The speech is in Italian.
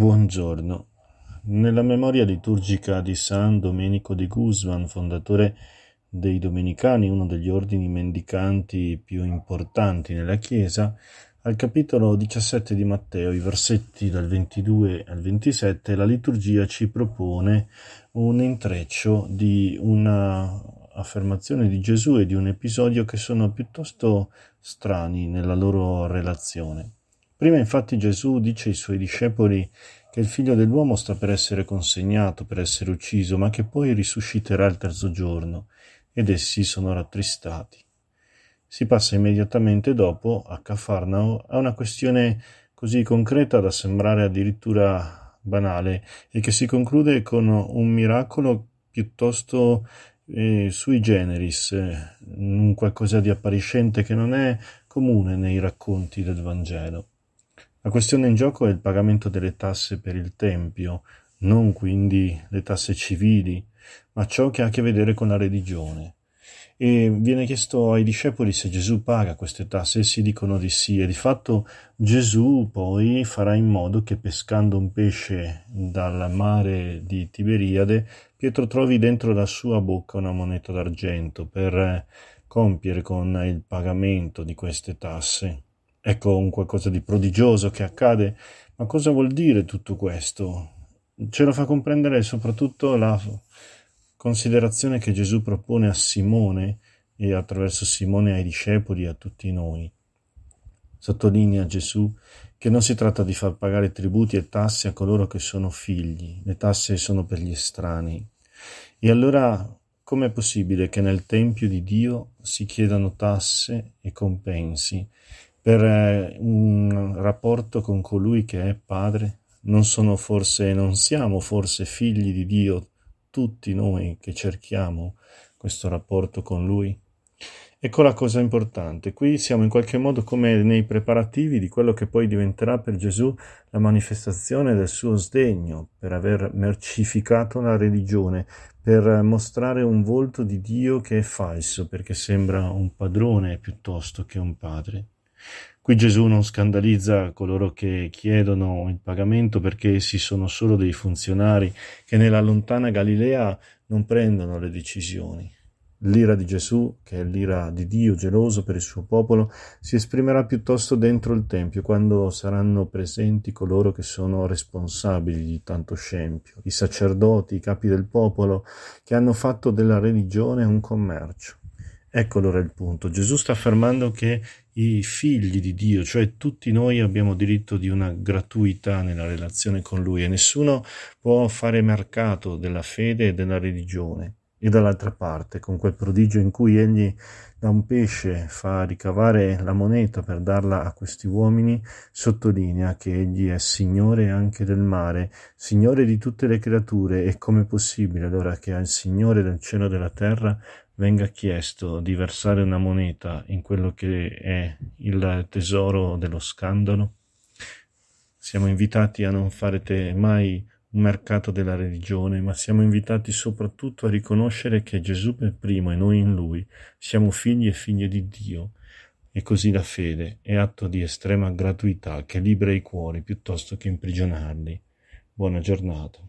Buongiorno. Nella memoria liturgica di San Domenico di Guzman, fondatore dei Domenicani, uno degli ordini mendicanti più importanti nella Chiesa, al capitolo 17 di Matteo, i versetti dal 22 al 27, la liturgia ci propone un intreccio di una affermazione di Gesù e di un episodio che sono piuttosto strani nella loro relazione. Prima infatti Gesù dice ai suoi discepoli che il figlio dell'uomo sta per essere consegnato, per essere ucciso, ma che poi risusciterà il terzo giorno, ed essi sono rattristati. Si passa immediatamente dopo, a Cafarnao, a una questione così concreta da sembrare addirittura banale e che si conclude con un miracolo piuttosto eh, sui generis, eh, un qualcosa di appariscente che non è comune nei racconti del Vangelo. La questione in gioco è il pagamento delle tasse per il tempio, non quindi le tasse civili, ma ciò che ha a che vedere con la religione. E viene chiesto ai discepoli se Gesù paga queste tasse, essi dicono di sì, e di fatto Gesù poi farà in modo che pescando un pesce dal mare di Tiberiade, Pietro trovi dentro la sua bocca una moneta d'argento per compiere con il pagamento di queste tasse. Ecco un qualcosa di prodigioso che accade. Ma cosa vuol dire tutto questo? Ce lo fa comprendere soprattutto la considerazione che Gesù propone a Simone e attraverso Simone ai discepoli e a tutti noi. Sottolinea Gesù che non si tratta di far pagare tributi e tasse a coloro che sono figli, le tasse sono per gli estranei. E allora com'è possibile che nel Tempio di Dio si chiedano tasse e compensi per eh, un rapporto con colui che è Padre? Non sono forse, non siamo forse figli di Dio tutti noi che cerchiamo questo rapporto con Lui? Ecco la cosa importante, qui siamo in qualche modo come nei preparativi di quello che poi diventerà per Gesù la manifestazione del suo sdegno per aver mercificato la religione, per mostrare un volto di Dio che è falso, perché sembra un padrone piuttosto che un padre. Qui Gesù non scandalizza coloro che chiedono il pagamento perché essi sono solo dei funzionari che nella lontana Galilea non prendono le decisioni. L'ira di Gesù, che è l'ira di Dio geloso per il suo popolo, si esprimerà piuttosto dentro il Tempio, quando saranno presenti coloro che sono responsabili di tanto scempio, i sacerdoti, i capi del popolo, che hanno fatto della religione un commercio. Ecco allora il punto. Gesù sta affermando che i figli di Dio, cioè tutti noi abbiamo diritto di una gratuità nella relazione con Lui e nessuno può fare mercato della fede e della religione. E dall'altra parte, con quel prodigio in cui egli da un pesce fa ricavare la moneta per darla a questi uomini, sottolinea che egli è Signore anche del mare, Signore di tutte le creature e come è possibile allora che al Signore del cielo e della terra venga chiesto di versare una moneta in quello che è il tesoro dello scandalo? Siamo invitati a non fare mai un mercato della religione, ma siamo invitati soprattutto a riconoscere che Gesù per primo e noi in lui siamo figli e figlie di Dio. E così la fede è atto di estrema gratuità che libera i cuori piuttosto che imprigionarli. Buona giornata.